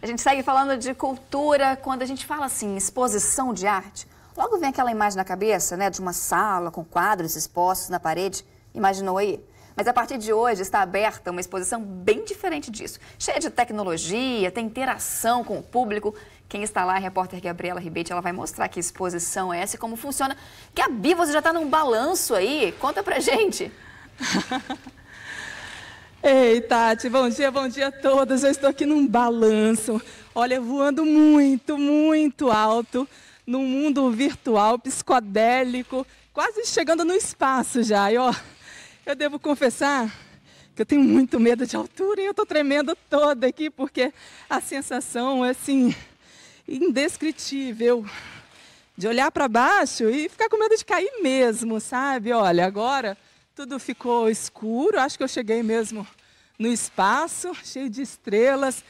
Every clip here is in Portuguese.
A gente segue falando de cultura. Quando a gente fala assim, exposição de arte, logo vem aquela imagem na cabeça, né? De uma sala com quadros expostos na parede. Imaginou aí? Mas a partir de hoje está aberta uma exposição bem diferente disso. Cheia de tecnologia, tem interação com o público. Quem está lá, a repórter Gabriela Ribeiro, ela vai mostrar que exposição é essa e como funciona. Gabi, você já está num balanço aí? Conta pra gente. Ei, Tati, bom dia, bom dia a todos. Eu estou aqui num balanço. Olha, voando muito, muito alto, num mundo virtual, psicodélico, quase chegando no espaço já. E ó, eu devo confessar que eu tenho muito medo de altura e eu estou tremendo toda aqui porque a sensação é assim indescritível de olhar para baixo e ficar com medo de cair mesmo, sabe? Olha, agora tudo ficou escuro. Acho que eu cheguei mesmo no espaço, cheio de estrelas.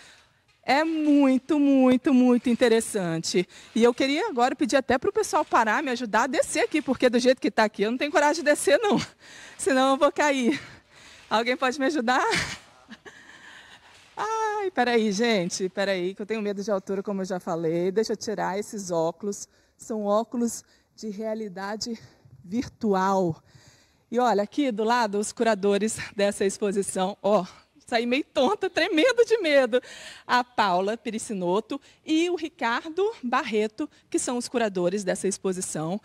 É muito, muito, muito interessante. E eu queria agora pedir até para o pessoal parar, me ajudar a descer aqui, porque do jeito que está aqui, eu não tenho coragem de descer, não. Senão eu vou cair. Alguém pode me ajudar? Ai, peraí, gente, peraí, que eu tenho medo de altura, como eu já falei. Deixa eu tirar esses óculos. São óculos de realidade virtual. E olha, aqui do lado, os curadores dessa exposição, ó, oh, saí meio tonta, tremendo de medo. A Paula Pericinoto e o Ricardo Barreto, que são os curadores dessa exposição.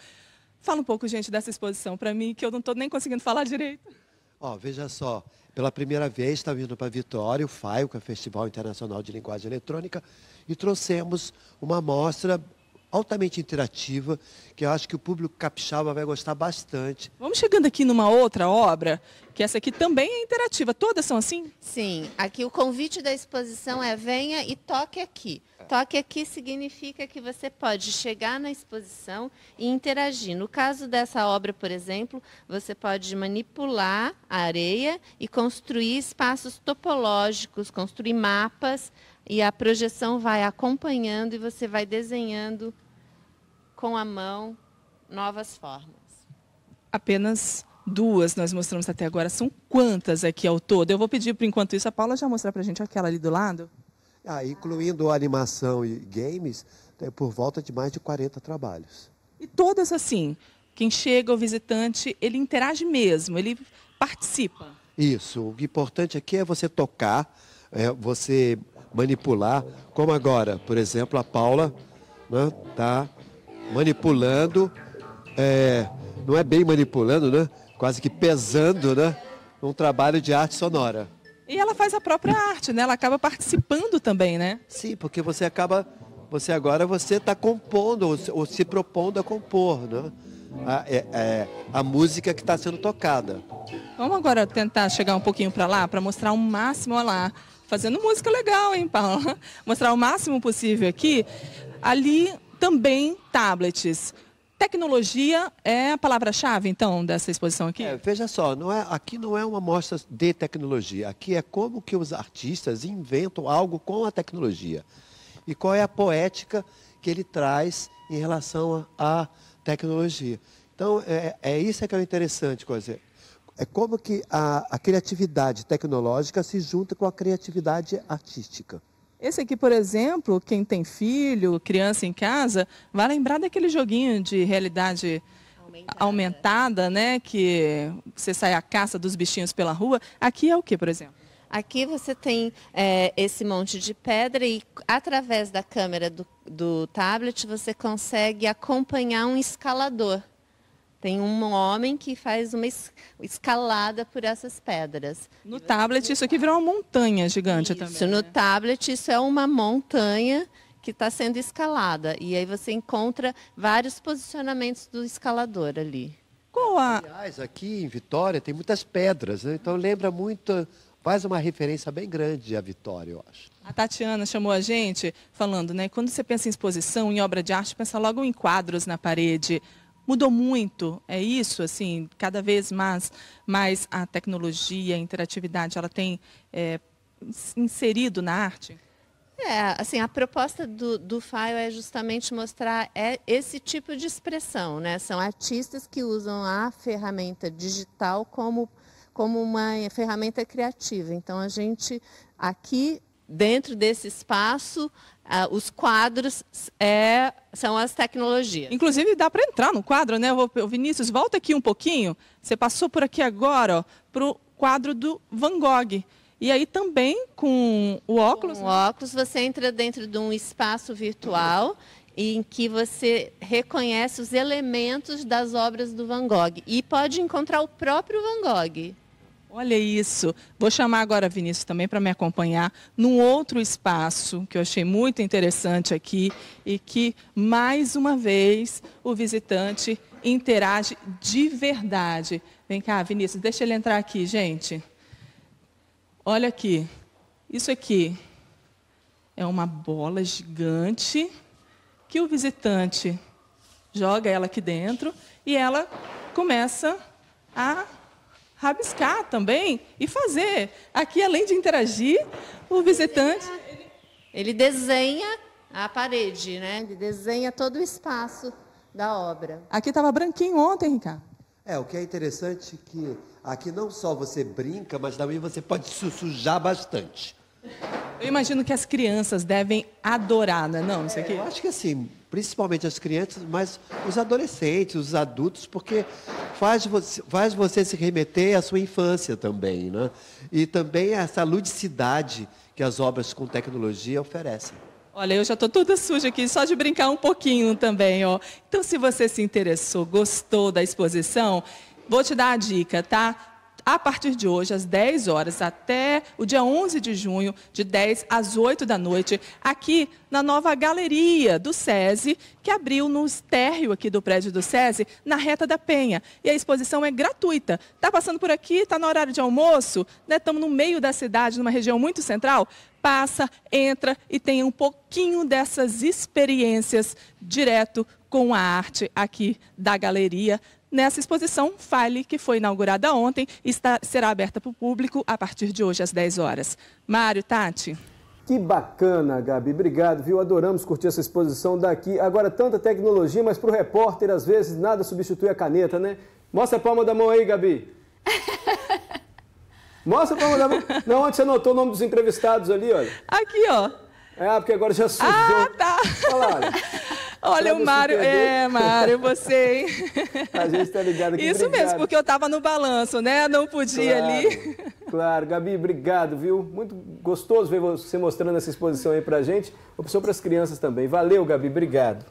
Fala um pouco, gente, dessa exposição para mim, que eu não estou nem conseguindo falar direito. Ó, oh, veja só, pela primeira vez está vindo para Vitória o Fai, que é o Festival Internacional de Linguagem Eletrônica, e trouxemos uma amostra altamente interativa, que eu acho que o público capixaba vai gostar bastante. Vamos chegando aqui numa outra obra, que essa aqui também é interativa. Todas são assim? Sim. Aqui o convite da exposição é venha e toque aqui. Toque aqui significa que você pode chegar na exposição e interagir. No caso dessa obra, por exemplo, você pode manipular a areia e construir espaços topológicos, construir mapas e a projeção vai acompanhando e você vai desenhando com a mão novas formas. Apenas duas nós mostramos até agora. São quantas aqui ao todo? Eu vou pedir, por enquanto isso, a Paula já mostrar para a gente aquela ali do lado. Ah, incluindo animação e games, por volta de mais de 40 trabalhos. E todas assim, quem chega, o visitante, ele interage mesmo, ele participa. Isso, o importante aqui é você tocar, é você manipular, como agora, por exemplo, a Paula está né, tá manipulando, é, não é bem manipulando, né? Quase que pesando, né? Um trabalho de arte sonora. E ela faz a própria arte, né? Ela acaba participando também, né? Sim, porque você acaba, você agora você está compondo ou, ou, se propondo a compor, né? A, é, é, a música que está sendo tocada. Vamos agora tentar chegar um pouquinho para lá, para mostrar o máximo, olha lá, fazendo música legal, hein, Paula? Mostrar o máximo possível aqui. Ali também tablets. Tecnologia é a palavra-chave, então, dessa exposição aqui? É, veja só, não é, aqui não é uma mostra de tecnologia. Aqui é como que os artistas inventam algo com a tecnologia. E qual é a poética que ele traz em relação à tecnologia. Então, é, é isso é que é o interessante, dizer, é como que a, a criatividade tecnológica se junta com a criatividade artística. Esse aqui, por exemplo, quem tem filho, criança em casa, vai lembrar daquele joguinho de realidade aumentada, aumentada né? Que você sai à caça dos bichinhos pela rua. Aqui é o que, por exemplo? Aqui você tem é, esse monte de pedra e através da câmera do, do tablet você consegue acompanhar um escalador. Tem um homem que faz uma escalada por essas pedras. No tablet, isso aqui virou uma montanha gigante isso, também. Isso, no né? tablet, isso é uma montanha que está sendo escalada. E aí você encontra vários posicionamentos do escalador ali. Qual a... Aliás, aqui em Vitória tem muitas pedras, né? então lembra muito, faz uma referência bem grande a Vitória, eu acho. A Tatiana chamou a gente falando, né? Quando você pensa em exposição, em obra de arte, pensa logo em quadros na parede, mudou muito, é isso, assim, cada vez mais, mais a tecnologia, a interatividade, ela tem é, inserido na arte? É, assim, a proposta do, do file é justamente mostrar é, esse tipo de expressão, né? São artistas que usam a ferramenta digital como, como uma ferramenta criativa. Então, a gente aqui dentro desse espaço, ah, os quadros é, são as tecnologias. Inclusive, dá para entrar no quadro, né? O Vinícius, volta aqui um pouquinho. Você passou por aqui agora para o quadro do Van Gogh. E aí também com o óculos. Com o óculos, você entra dentro de um espaço virtual em que você reconhece os elementos das obras do Van Gogh e pode encontrar o próprio Van Gogh. Olha isso. Vou chamar agora a Vinícius também para me acompanhar num outro espaço que eu achei muito interessante aqui e que, mais uma vez, o visitante interage de verdade. Vem cá, Vinícius, deixa ele entrar aqui, gente. Olha aqui. Isso aqui é uma bola gigante que o visitante joga ela aqui dentro e ela começa a rabiscar também e fazer. Aqui, além de interagir, o visitante. Ele desenha a parede, né? Ele desenha todo o espaço da obra. Aqui estava branquinho ontem, Ricardo. É, o que é interessante é que aqui não só você brinca, mas também você pode se sujar bastante. Eu imagino que as crianças devem adorar, né? não é? isso aqui? É, eu acho que assim, principalmente as crianças, mas os adolescentes, os adultos, porque faz você, faz você se remeter à sua infância também, né? E também a essa ludicidade que as obras com tecnologia oferecem. Olha, eu já estou toda suja aqui, só de brincar um pouquinho também, ó. Então, se você se interessou, gostou da exposição, vou te dar a dica, tá? a partir de hoje, às 10 horas, até o dia 11 de junho, de 10 às 8 da noite, aqui na nova galeria do SESI, que abriu no térreo aqui do prédio do SESI, na reta da Penha. E a exposição é gratuita. Está passando por aqui, está no horário de almoço, estamos né? no meio da cidade, numa região muito central, passa, entra e tem um pouquinho dessas experiências direto com a arte aqui da galeria nessa exposição Fale, que foi inaugurada ontem e está, será aberta para o público a partir de hoje às 10 horas. Mário, Tati. Que bacana, Gabi. Obrigado, viu? Adoramos curtir essa exposição daqui. Agora, tanta tecnologia, mas para o repórter, às vezes, nada substitui a caneta, né? Mostra a palma da mão aí, Gabi. Mostra a palma da mão. Não, onde você anotou o nome dos entrevistados ali, olha. Aqui, ó. É, porque agora já sujou. Ah, tá. Olha lá, olha. Olha o Mário. É, Mário, você, hein? A gente tá ligado aqui. Isso obrigado. mesmo, porque eu tava no balanço, né? Não podia claro, ali. Claro, Gabi, obrigado, viu? Muito gostoso ver você mostrando essa exposição aí pra gente. Opção para as crianças também. Valeu, Gabi, obrigado.